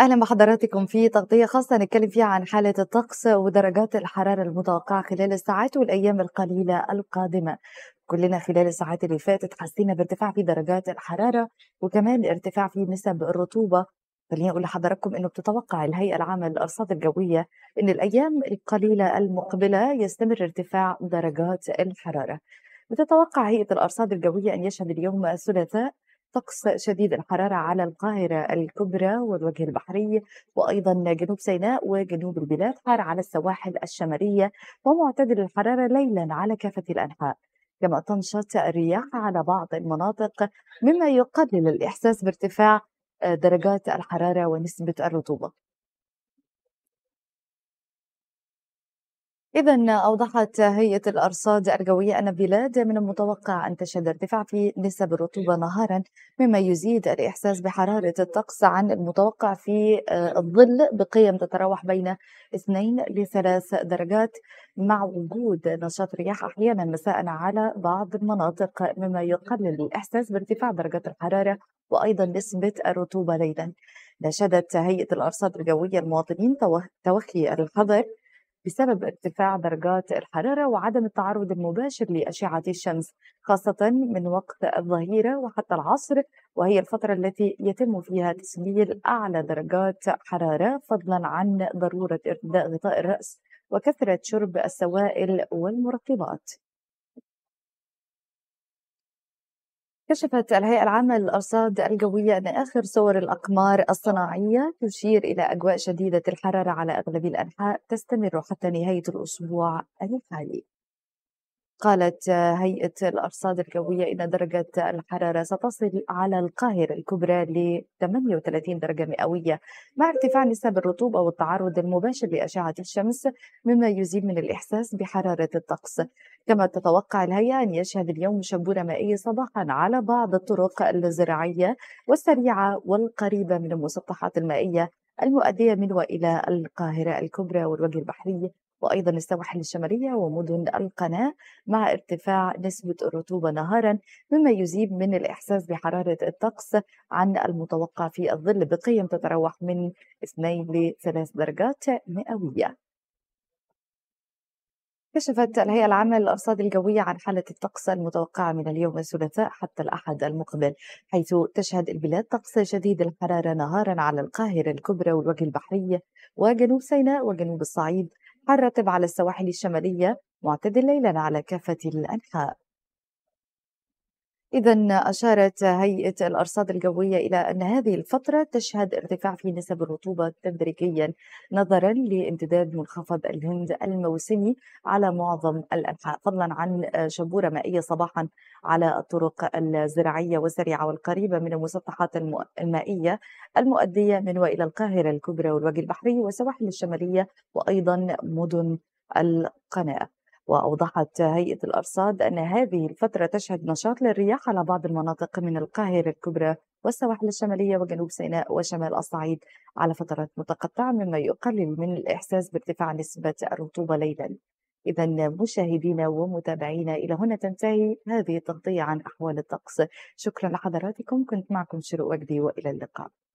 اهلا بحضراتكم في تغطيه خاصه نتكلم فيها عن حاله الطقس ودرجات الحراره المتوقعه خلال الساعات والايام القليله القادمه كلنا خلال الساعات اللي فاتت حسينا بارتفاع في درجات الحراره وكمان ارتفاع في نسب الرطوبه خليني اقول لحضراتكم انه بتتوقع الهيئه العامه للارصاد الجويه ان الايام القليله المقبله يستمر ارتفاع درجات الحراره بتتوقع هيئه الارصاد الجويه ان يشهد اليوم الثلاثاء طقس شديد الحرارة على القاهرة الكبرى والوجه البحري وأيضا جنوب سيناء وجنوب البلاد حار على السواحل الشمالية ومعتدل الحرارة ليلا على كافة الأنحاء كما تنشط الرياح على بعض المناطق مما يقلل الإحساس بارتفاع درجات الحرارة ونسبة الرطوبة إذا أوضحت هيئة الأرصاد الجوية أن البلاد من المتوقع أن تشهد ارتفاع في نسب الرطوبة نهارا مما يزيد الإحساس بحرارة الطقس عن المتوقع في آه، الظل بقيم تتراوح بين 2 ل 3 درجات مع وجود نشاط رياح أحيانا مساء على بعض المناطق مما يقلل الإحساس بارتفاع درجات الحرارة وأيضا نسبة الرطوبة ليلا ناشدت هيئة الأرصاد الجوية المواطنين توخي الحذر بسبب ارتفاع درجات الحرارة وعدم التعرض المباشر لأشعة الشمس خاصة من وقت الظهيرة وحتى العصر وهي الفترة التي يتم فيها تسجيل أعلى درجات حرارة فضلا عن ضرورة ارتداء غطاء الرأس وكثرة شرب السوائل والمرطبات كشفت الهيئة العامة للأرصاد الجوية أن آخر صور الأقمار الصناعية تشير إلى أجواء شديدة الحرارة على أغلب الأنحاء تستمر حتى نهاية الأسبوع الحالي قالت هيئة الأرصاد الجوية إن درجة الحرارة ستصل على القاهرة الكبرى ل 38 درجة مئوية مع ارتفاع نسب الرطوبة والتعرض المباشر لأشعة الشمس مما يزيد من الإحساس بحرارة الطقس كما تتوقع الهيئة أن يشهد اليوم شبورة مائية صباحا على بعض الطرق الزراعية والسريعة والقريبة من المسطحات المائية المؤدية من وإلى القاهرة الكبرى والوجه البحري وأيضا السواحل الشمالية ومدن القناة مع ارتفاع نسبة الرطوبة نهارا مما يزيد من الإحساس بحرارة الطقس عن المتوقع في الظل بقيم تتراوح من 2 ل 3 درجات مئوية كشفت الهيئة العامة للأرصاد الجوية عن حالة الطقس المتوقعة من اليوم الثلاثاء حتى الأحد المقبل حيث تشهد البلاد طقس شديد الحرارة نهارا على القاهرة الكبرى والوجه البحري وجنوب سيناء وجنوب الصعيد رطب على السواحل الشمالية معتدل ليلا على كافة الأنحاء إذا أشارت هيئة الأرصاد الجوية إلى أن هذه الفترة تشهد ارتفاع في نسب الرطوبة تدريجيا نظرا لامتداد منخفض الهند الموسمي على معظم الأنحاء فضلا عن شبورة مائية صباحا على الطرق الزراعية والسريعة والقريبة من المسطحات المائية المؤدية من وإلى القاهرة الكبرى والوجه البحري والسواحل الشمالية وأيضا مدن القناة وأوضحت هيئة الأرصاد أن هذه الفترة تشهد نشاط للرياح على بعض المناطق من القاهرة الكبرى والسواحل الشمالية وجنوب سيناء وشمال الصعيد على فترات متقطعة مما يقلل من الإحساس بارتفاع نسبة الرطوبة ليلا إذا مشاهدينا ومتابعينا إلى هنا تنتهي هذه التغطية عن أحوال الطقس شكرا لحضراتكم كنت معكم شروق وجدي وإلى اللقاء